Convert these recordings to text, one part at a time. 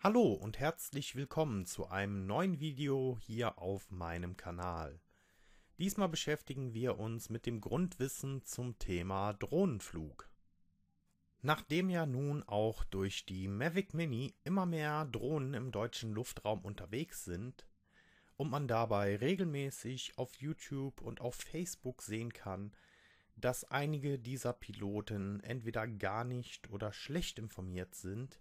Hallo und herzlich willkommen zu einem neuen Video hier auf meinem Kanal. Diesmal beschäftigen wir uns mit dem Grundwissen zum Thema Drohnenflug. Nachdem ja nun auch durch die Mavic Mini immer mehr Drohnen im deutschen Luftraum unterwegs sind und man dabei regelmäßig auf YouTube und auf Facebook sehen kann, dass einige dieser Piloten entweder gar nicht oder schlecht informiert sind,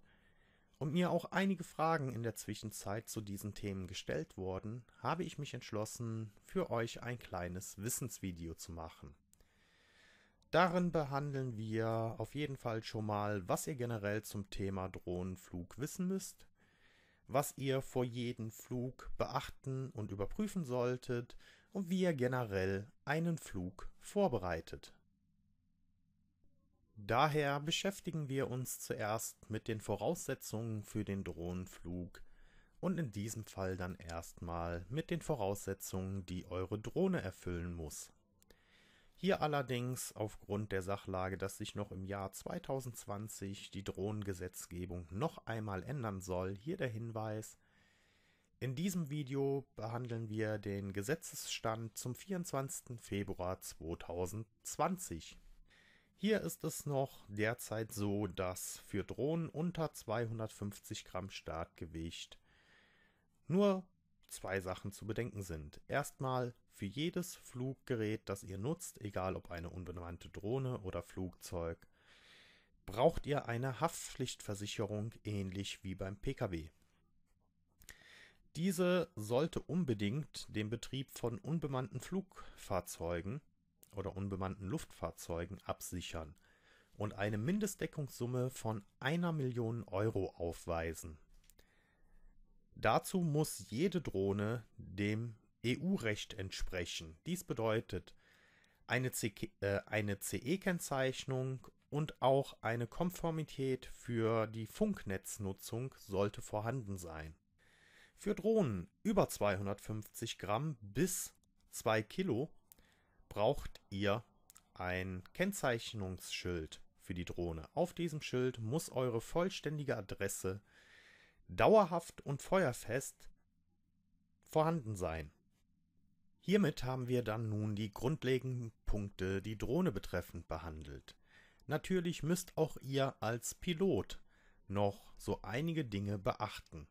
und mir auch einige Fragen in der Zwischenzeit zu diesen Themen gestellt wurden, habe ich mich entschlossen, für euch ein kleines Wissensvideo zu machen. Darin behandeln wir auf jeden Fall schon mal, was ihr generell zum Thema Drohnenflug wissen müsst, was ihr vor jedem Flug beachten und überprüfen solltet und wie ihr generell einen Flug vorbereitet. Daher beschäftigen wir uns zuerst mit den Voraussetzungen für den Drohnenflug und in diesem Fall dann erstmal mit den Voraussetzungen, die eure Drohne erfüllen muss. Hier allerdings aufgrund der Sachlage, dass sich noch im Jahr 2020 die Drohnengesetzgebung noch einmal ändern soll, hier der Hinweis, in diesem Video behandeln wir den Gesetzesstand zum 24. Februar 2020. Hier ist es noch derzeit so, dass für Drohnen unter 250 Gramm Startgewicht nur zwei Sachen zu bedenken sind. Erstmal, für jedes Fluggerät, das ihr nutzt, egal ob eine unbemannte Drohne oder Flugzeug, braucht ihr eine Haftpflichtversicherung ähnlich wie beim Pkw. Diese sollte unbedingt den Betrieb von unbemannten Flugfahrzeugen oder unbemannten Luftfahrzeugen absichern und eine Mindestdeckungssumme von einer Million Euro aufweisen. Dazu muss jede Drohne dem EU-Recht entsprechen. Dies bedeutet eine CE-Kennzeichnung äh, und auch eine Konformität für die Funknetznutzung sollte vorhanden sein. Für Drohnen über 250 Gramm bis 2 Kilo braucht ihr ein Kennzeichnungsschild für die Drohne. Auf diesem Schild muss eure vollständige Adresse dauerhaft und feuerfest vorhanden sein. Hiermit haben wir dann nun die grundlegenden Punkte, die Drohne betreffend behandelt. Natürlich müsst auch ihr als Pilot noch so einige Dinge beachten.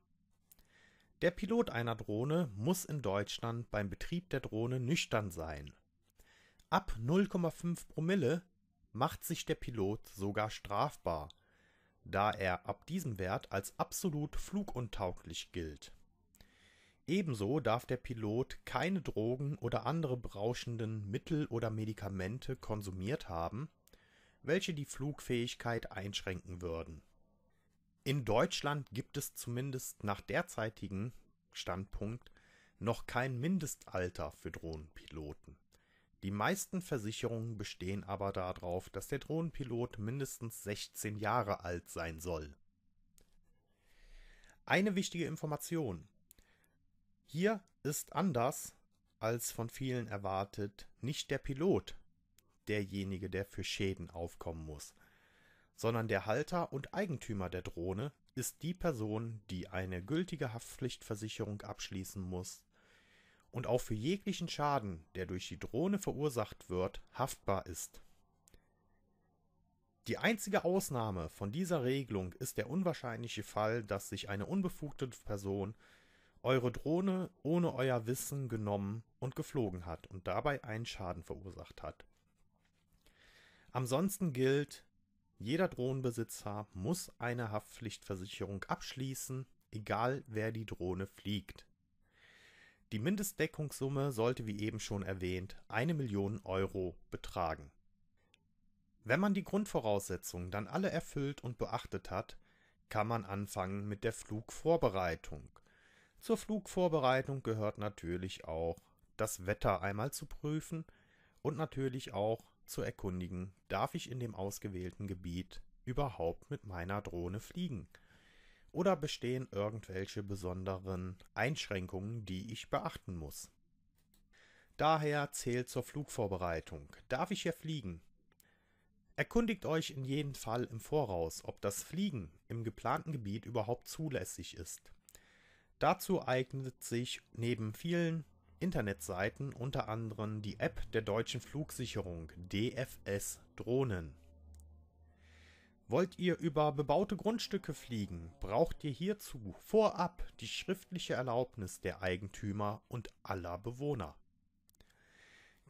Der Pilot einer Drohne muss in Deutschland beim Betrieb der Drohne nüchtern sein. Ab 0,5 Promille macht sich der Pilot sogar strafbar, da er ab diesem Wert als absolut fluguntauglich gilt. Ebenso darf der Pilot keine Drogen oder andere berauschenden Mittel oder Medikamente konsumiert haben, welche die Flugfähigkeit einschränken würden. In Deutschland gibt es zumindest nach derzeitigem Standpunkt noch kein Mindestalter für Drohnenpiloten die meisten Versicherungen bestehen aber darauf, dass der Drohnenpilot mindestens 16 Jahre alt sein soll. Eine wichtige Information. Hier ist anders als von vielen erwartet nicht der Pilot derjenige, der für Schäden aufkommen muss, sondern der Halter und Eigentümer der Drohne ist die Person, die eine gültige Haftpflichtversicherung abschließen muss und auch für jeglichen Schaden, der durch die Drohne verursacht wird, haftbar ist. Die einzige Ausnahme von dieser Regelung ist der unwahrscheinliche Fall, dass sich eine unbefugte Person eure Drohne ohne euer Wissen genommen und geflogen hat und dabei einen Schaden verursacht hat. Ansonsten gilt, jeder Drohnenbesitzer muss eine Haftpflichtversicherung abschließen, egal wer die Drohne fliegt. Die Mindestdeckungssumme sollte wie eben schon erwähnt eine Million Euro betragen. Wenn man die Grundvoraussetzungen dann alle erfüllt und beachtet hat, kann man anfangen mit der Flugvorbereitung. Zur Flugvorbereitung gehört natürlich auch das Wetter einmal zu prüfen und natürlich auch zu erkundigen, darf ich in dem ausgewählten Gebiet überhaupt mit meiner Drohne fliegen? oder bestehen irgendwelche besonderen Einschränkungen, die ich beachten muss? Daher zählt zur Flugvorbereitung. Darf ich hier fliegen? Erkundigt euch in jedem Fall im Voraus, ob das Fliegen im geplanten Gebiet überhaupt zulässig ist. Dazu eignet sich neben vielen Internetseiten unter anderem die App der deutschen Flugsicherung DFS Drohnen. Wollt ihr über bebaute Grundstücke fliegen, braucht ihr hierzu vorab die schriftliche Erlaubnis der Eigentümer und aller Bewohner.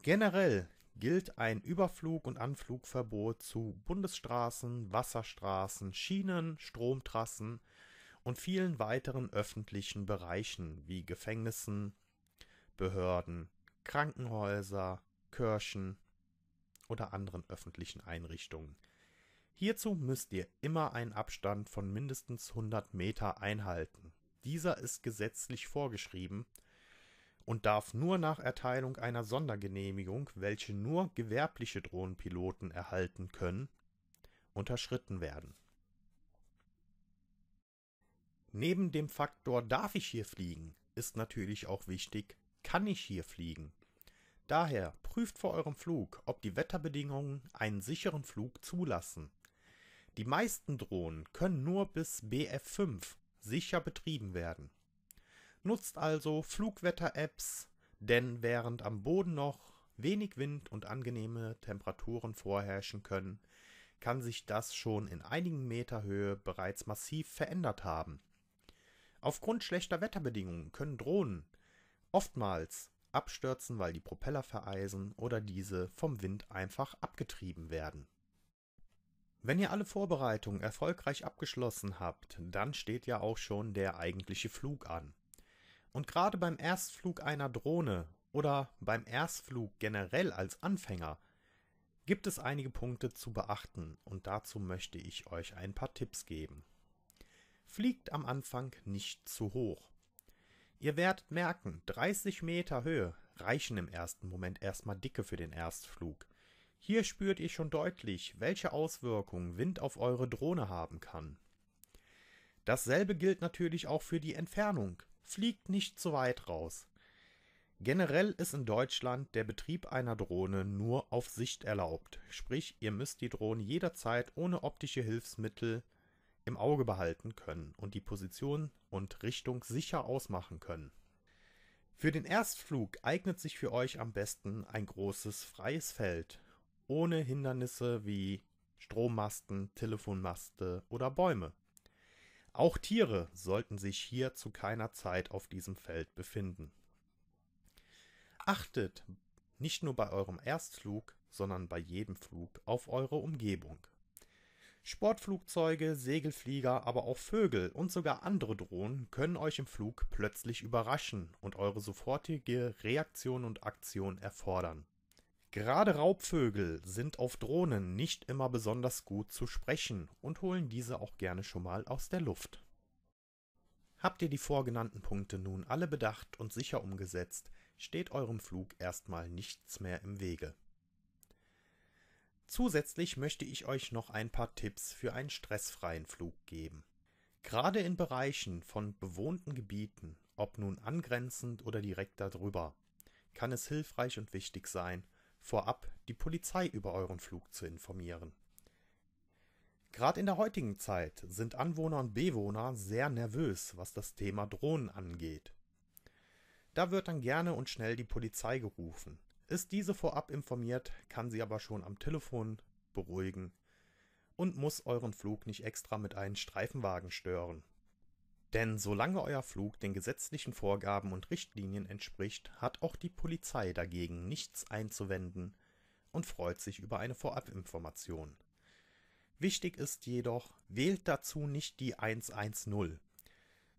Generell gilt ein Überflug- und Anflugverbot zu Bundesstraßen, Wasserstraßen, Schienen, Stromtrassen und vielen weiteren öffentlichen Bereichen wie Gefängnissen, Behörden, Krankenhäuser, Kirchen oder anderen öffentlichen Einrichtungen Hierzu müsst ihr immer einen Abstand von mindestens 100 Meter einhalten. Dieser ist gesetzlich vorgeschrieben und darf nur nach Erteilung einer Sondergenehmigung, welche nur gewerbliche Drohnenpiloten erhalten können, unterschritten werden. Neben dem Faktor darf ich hier fliegen, ist natürlich auch wichtig, kann ich hier fliegen. Daher prüft vor eurem Flug, ob die Wetterbedingungen einen sicheren Flug zulassen. Die meisten Drohnen können nur bis BF5 sicher betrieben werden. Nutzt also Flugwetter-Apps, denn während am Boden noch wenig Wind und angenehme Temperaturen vorherrschen können, kann sich das schon in einigen Meter Höhe bereits massiv verändert haben. Aufgrund schlechter Wetterbedingungen können Drohnen oftmals abstürzen, weil die Propeller vereisen oder diese vom Wind einfach abgetrieben werden wenn ihr alle Vorbereitungen erfolgreich abgeschlossen habt, dann steht ja auch schon der eigentliche Flug an. Und gerade beim Erstflug einer Drohne oder beim Erstflug generell als Anfänger gibt es einige Punkte zu beachten und dazu möchte ich euch ein paar Tipps geben. Fliegt am Anfang nicht zu hoch. Ihr werdet merken, 30 Meter Höhe reichen im ersten Moment erstmal dicke für den Erstflug. Hier spürt ihr schon deutlich, welche Auswirkungen Wind auf eure Drohne haben kann. Dasselbe gilt natürlich auch für die Entfernung. Fliegt nicht zu weit raus. Generell ist in Deutschland der Betrieb einer Drohne nur auf Sicht erlaubt, sprich ihr müsst die Drohne jederzeit ohne optische Hilfsmittel im Auge behalten können und die Position und Richtung sicher ausmachen können. Für den Erstflug eignet sich für euch am besten ein großes freies Feld, ohne Hindernisse wie Strommasten, Telefonmaste oder Bäume. Auch Tiere sollten sich hier zu keiner Zeit auf diesem Feld befinden. Achtet nicht nur bei eurem Erstflug, sondern bei jedem Flug auf eure Umgebung. Sportflugzeuge, Segelflieger, aber auch Vögel und sogar andere Drohnen können euch im Flug plötzlich überraschen und eure sofortige Reaktion und Aktion erfordern. Gerade Raubvögel sind auf Drohnen nicht immer besonders gut zu sprechen und holen diese auch gerne schon mal aus der Luft. Habt ihr die vorgenannten Punkte nun alle bedacht und sicher umgesetzt, steht eurem Flug erstmal nichts mehr im Wege. Zusätzlich möchte ich euch noch ein paar Tipps für einen stressfreien Flug geben. Gerade in Bereichen von bewohnten Gebieten, ob nun angrenzend oder direkt darüber, kann es hilfreich und wichtig sein, vorab die Polizei über euren Flug zu informieren. Gerade in der heutigen Zeit sind Anwohner und Bewohner sehr nervös, was das Thema Drohnen angeht. Da wird dann gerne und schnell die Polizei gerufen. Ist diese vorab informiert, kann sie aber schon am Telefon beruhigen und muss euren Flug nicht extra mit einem Streifenwagen stören. Denn solange euer Flug den gesetzlichen Vorgaben und Richtlinien entspricht, hat auch die Polizei dagegen nichts einzuwenden und freut sich über eine Vorabinformation. Wichtig ist jedoch, wählt dazu nicht die 110.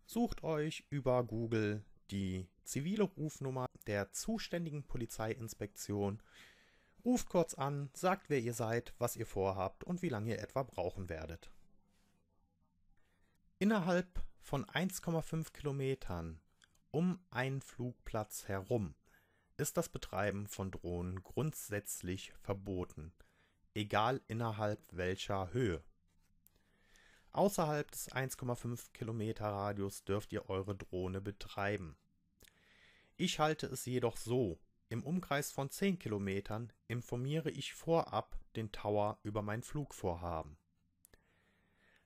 Sucht euch über Google die zivile Rufnummer der zuständigen Polizeiinspektion, ruft kurz an, sagt, wer ihr seid, was ihr vorhabt und wie lange ihr etwa brauchen werdet. Innerhalb von 1,5 Kilometern um einen Flugplatz herum ist das Betreiben von Drohnen grundsätzlich verboten, egal innerhalb welcher Höhe. Außerhalb des 1,5 Kilometer Radius dürft ihr eure Drohne betreiben. Ich halte es jedoch so, im Umkreis von 10 Kilometern informiere ich vorab den Tower über mein Flugvorhaben.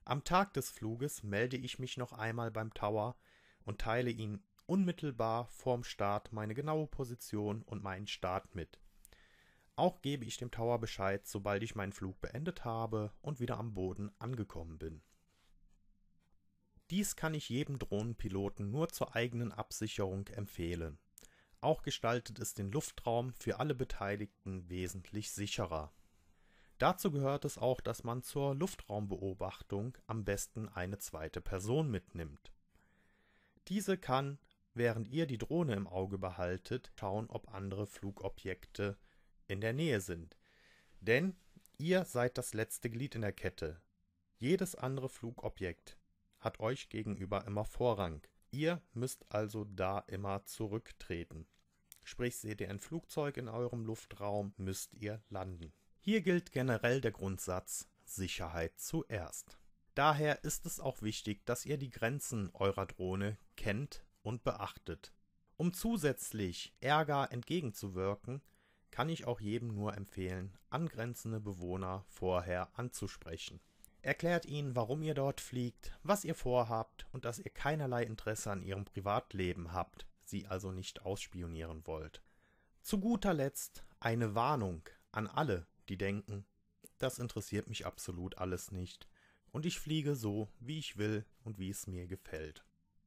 Am Tag des Fluges melde ich mich noch einmal beim Tower und teile Ihnen unmittelbar vorm Start meine genaue Position und meinen Start mit. Auch gebe ich dem Tower Bescheid, sobald ich meinen Flug beendet habe und wieder am Boden angekommen bin. Dies kann ich jedem Drohnenpiloten nur zur eigenen Absicherung empfehlen. Auch gestaltet es den Luftraum für alle beteiligten wesentlich sicherer Dazu gehört es auch, dass man zur Luftraumbeobachtung am besten eine zweite Person mitnimmt. Diese kann, während ihr die Drohne im Auge behaltet, schauen, ob andere Flugobjekte in der Nähe sind. Denn ihr seid das letzte Glied in der Kette. Jedes andere Flugobjekt hat euch gegenüber immer Vorrang. Ihr müsst also da immer zurücktreten. Sprich, seht ihr ein Flugzeug in eurem Luftraum, müsst ihr landen. Hier gilt generell der Grundsatz Sicherheit zuerst. Daher ist es auch wichtig, dass ihr die Grenzen eurer Drohne kennt und beachtet. Um zusätzlich Ärger entgegenzuwirken, kann ich auch jedem nur empfehlen, angrenzende Bewohner vorher anzusprechen. Erklärt ihnen, warum ihr dort fliegt, was ihr vorhabt und dass ihr keinerlei Interesse an ihrem Privatleben habt, sie also nicht ausspionieren wollt. Zu guter Letzt eine Warnung an alle, die denken, das interessiert mich absolut alles nicht und ich fliege so, wie ich will und wie es mir gefällt.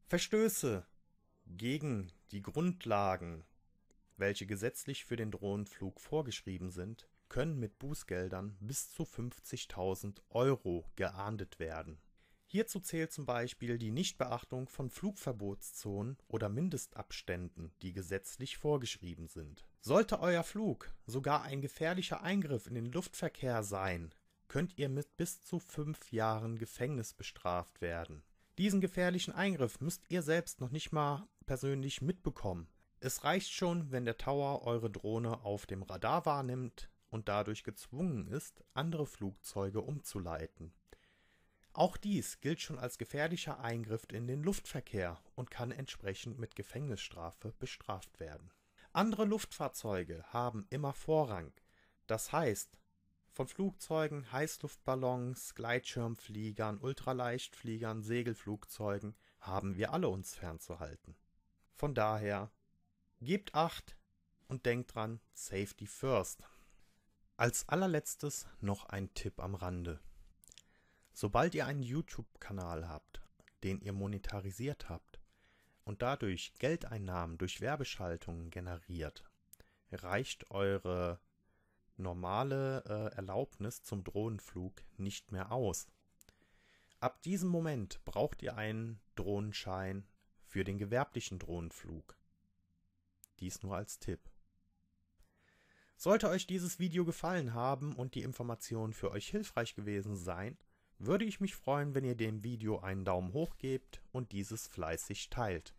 Verstöße gegen die Grundlagen, welche gesetzlich für den Drohnenflug vorgeschrieben sind, können mit Bußgeldern bis zu 50.000 Euro geahndet werden Hierzu zählt zum Beispiel die Nichtbeachtung von Flugverbotszonen oder Mindestabständen, die gesetzlich vorgeschrieben sind. Sollte euer Flug sogar ein gefährlicher Eingriff in den Luftverkehr sein, könnt ihr mit bis zu fünf Jahren Gefängnis bestraft werden. Diesen gefährlichen Eingriff müsst ihr selbst noch nicht mal persönlich mitbekommen. Es reicht schon, wenn der Tower eure Drohne auf dem Radar wahrnimmt und dadurch gezwungen ist, andere Flugzeuge umzuleiten auch dies gilt schon als gefährlicher Eingriff in den Luftverkehr und kann entsprechend mit Gefängnisstrafe bestraft werden. Andere Luftfahrzeuge haben immer Vorrang, das heißt von Flugzeugen, Heißluftballons, Gleitschirmfliegern, Ultraleichtfliegern, Segelflugzeugen haben wir alle uns fernzuhalten. Von daher gebt acht und denkt dran, Safety First. Als allerletztes noch ein Tipp am Rande. Sobald ihr einen YouTube-Kanal habt, den ihr monetarisiert habt und dadurch Geldeinnahmen durch Werbeschaltungen generiert, reicht eure normale äh, Erlaubnis zum Drohnenflug nicht mehr aus. Ab diesem Moment braucht ihr einen Drohnenschein für den gewerblichen Drohnenflug. Dies nur als Tipp. Sollte euch dieses Video gefallen haben und die Informationen für euch hilfreich gewesen sein, würde ich mich freuen, wenn ihr dem Video einen Daumen hoch gebt und dieses fleißig teilt.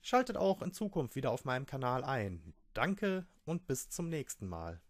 Schaltet auch in Zukunft wieder auf meinem Kanal ein. Danke und bis zum nächsten Mal.